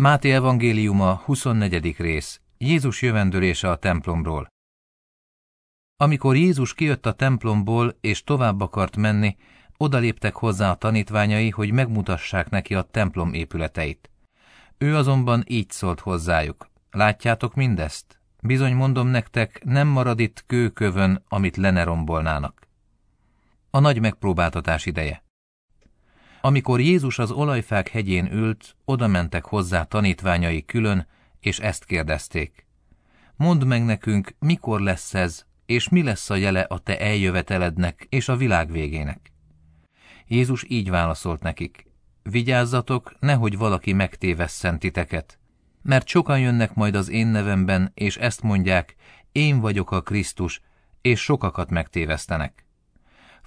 Máté evangéliuma, 24. rész. Jézus jövendőlése a templomról. Amikor Jézus kijött a templomból és tovább akart menni, odaléptek hozzá a tanítványai, hogy megmutassák neki a templom épületeit. Ő azonban így szólt hozzájuk. Látjátok mindezt? Bizony mondom nektek, nem marad itt kőkövön, amit lenerombolnának. A nagy megpróbáltatás ideje. Amikor Jézus az olajfák hegyén ült, oda mentek hozzá tanítványai külön, és ezt kérdezték. Mondd meg nekünk, mikor lesz ez, és mi lesz a jele a te eljövetelednek és a világ végének. Jézus így válaszolt nekik. Vigyázzatok, nehogy valaki megtévesszen titeket, mert sokan jönnek majd az én nevemben, és ezt mondják, én vagyok a Krisztus, és sokakat megtévesztenek.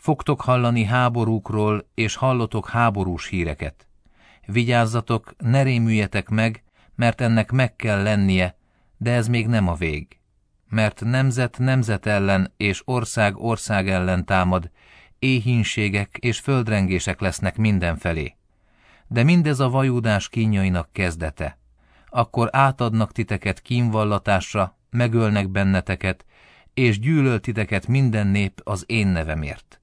Fogtok hallani háborúkról, és hallotok háborús híreket. Vigyázzatok, ne rémüljetek meg, mert ennek meg kell lennie, de ez még nem a vég. Mert nemzet nemzet ellen és ország ország ellen támad, éhínségek és földrengések lesznek mindenfelé. De mindez a vajúdás kínjainak kezdete. Akkor átadnak titeket kínvallatásra, megölnek benneteket, és gyűlöl titeket minden nép az én nevemért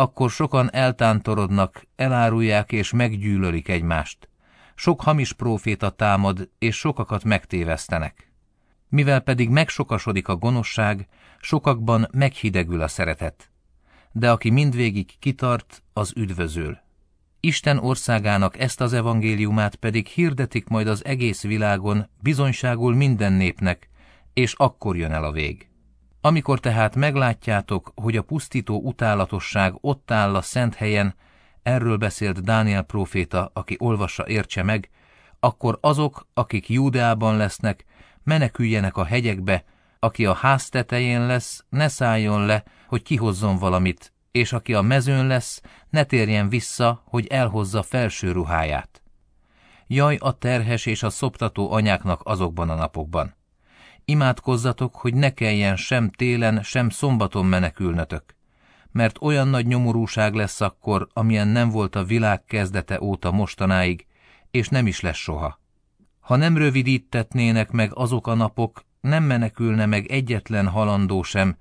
akkor sokan eltántorodnak, elárulják és meggyűlölik egymást. Sok hamis próféta támad, és sokakat megtévesztenek. Mivel pedig megsokasodik a gonoszság, sokakban meghidegül a szeretet. De aki mindvégig kitart, az üdvözül. Isten országának ezt az evangéliumát pedig hirdetik majd az egész világon, bizonyságul minden népnek, és akkor jön el a vég. Amikor tehát meglátjátok, hogy a pusztító utálatosság ott áll a szent helyen, erről beszélt Dániel próféta, aki olvassa értse meg, akkor azok, akik Júdeában lesznek, meneküljenek a hegyekbe, aki a ház tetején lesz, ne szálljon le, hogy kihozzon valamit, és aki a mezőn lesz, ne térjen vissza, hogy elhozza felső ruháját. Jaj a terhes és a szoptató anyáknak azokban a napokban! imádkozzatok, hogy ne kelljen sem télen, sem szombaton menekülnötök, mert olyan nagy nyomorúság lesz akkor, amilyen nem volt a világ kezdete óta mostanáig, és nem is lesz soha. Ha nem rövidítetnének meg azok a napok, nem menekülne meg egyetlen halandó sem,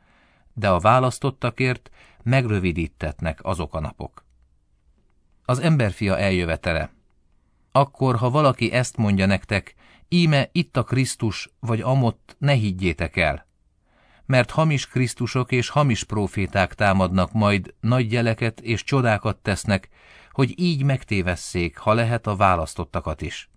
de a választottakért megrövidítetnek azok a napok. Az emberfia eljövetele. Akkor, ha valaki ezt mondja nektek, íme itt a Krisztus, vagy amott, ne higgyétek el. Mert hamis Krisztusok és hamis proféták támadnak majd, nagy jeleket és csodákat tesznek, hogy így megtévesszék, ha lehet a választottakat is.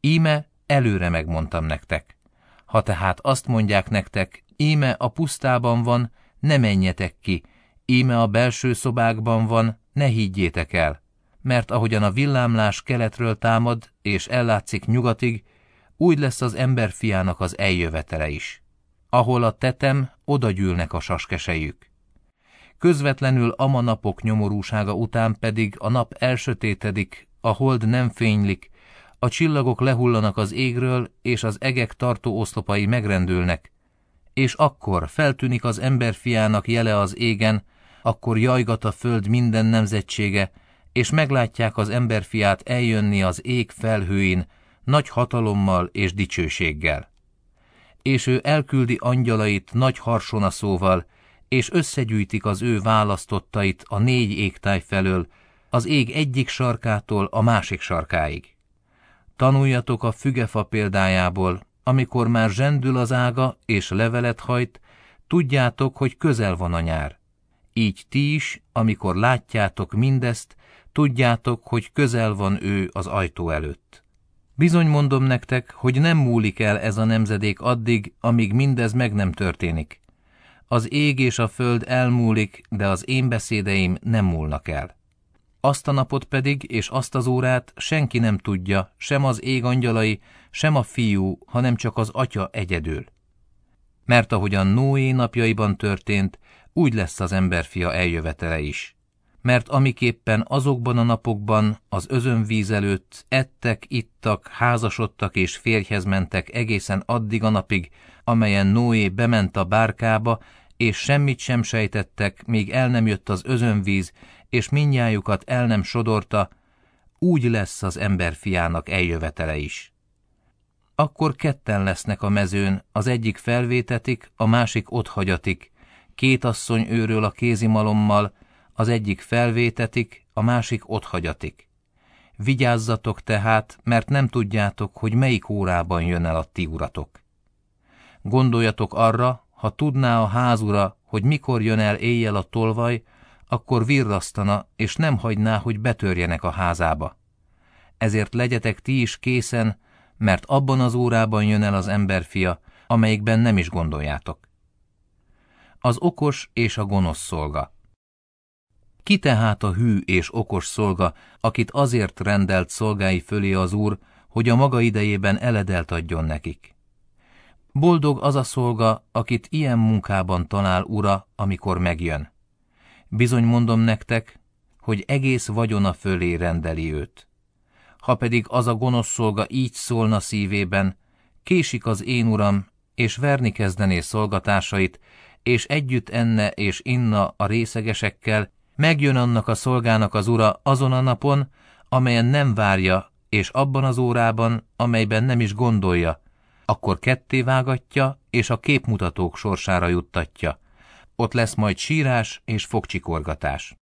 Íme előre megmondtam nektek. Ha tehát azt mondják nektek, íme a pusztában van, ne menjetek ki, íme a belső szobákban van, ne higgyétek el, mert ahogyan a villámlás keletről támad és ellátszik nyugatig, úgy lesz az emberfiának az eljövetele is. Ahol a tetem, oda gyűlnek a saskesejük. Közvetlenül ama napok nyomorúsága után pedig a nap elsötétedik, a hold nem fénylik, a csillagok lehullanak az égről, és az egek tartó oszlopai megrendülnek, és akkor feltűnik az emberfiának jele az égen, akkor jajgat a föld minden nemzetsége, és meglátják az emberfiát eljönni az ég felhőin, nagy hatalommal és dicsőséggel. És ő elküldi angyalait nagy harsonaszóval, és összegyűjtik az ő választottait a négy égtáj felől, az ég egyik sarkától a másik sarkáig. Tanuljatok a fügefa példájából, amikor már zsendül az ága és levelet hajt, tudjátok, hogy közel van a nyár. Így ti is, amikor látjátok mindezt, tudjátok, hogy közel van ő az ajtó előtt. Bizony mondom nektek, hogy nem múlik el ez a nemzedék addig, amíg mindez meg nem történik. Az ég és a föld elmúlik, de az én beszédeim nem múlnak el. Azt a napot pedig és azt az órát senki nem tudja, sem az ég angyalai, sem a fiú, hanem csak az atya egyedül. Mert ahogyan Noé napjaiban történt, úgy lesz az emberfia eljövetele is mert amiképpen azokban a napokban az özönvíz előtt ettek, ittak, házasodtak és férjhez mentek egészen addig a napig, amelyen Noé bement a bárkába, és semmit sem sejtettek, míg el nem jött az özönvíz, és minnyájukat el nem sodorta, úgy lesz az ember fiának eljövetele is. Akkor ketten lesznek a mezőn, az egyik felvétetik, a másik otthagyatik, két asszony őről a kézimalommal, az egyik felvétetik, a másik otthagyatik. Vigyázzatok tehát, mert nem tudjátok, hogy melyik órában jön el a ti uratok. Gondoljatok arra, ha tudná a házura, hogy mikor jön el éjjel a tolvaj, akkor virrasztana, és nem hagyná, hogy betörjenek a házába. Ezért legyetek ti is készen, mert abban az órában jön el az emberfia, amelyikben nem is gondoljátok. Az okos és a gonosz szolga. Ki tehát a hű és okos szolga, akit azért rendelt szolgái fölé az Úr, hogy a maga idejében eledelt adjon nekik? Boldog az a szolga, akit ilyen munkában talál Ura, amikor megjön. Bizony mondom nektek, hogy egész vagyona fölé rendeli őt. Ha pedig az a gonosz szolga így szólna szívében, késik az én uram, és verni kezdené szolgatásait, és együtt enne és inna a részegesekkel, Megjön annak a szolgának az ura azon a napon, amelyen nem várja, és abban az órában, amelyben nem is gondolja, akkor ketté vágatja, és a képmutatók sorsára juttatja. Ott lesz majd sírás és fogcsikorgatás.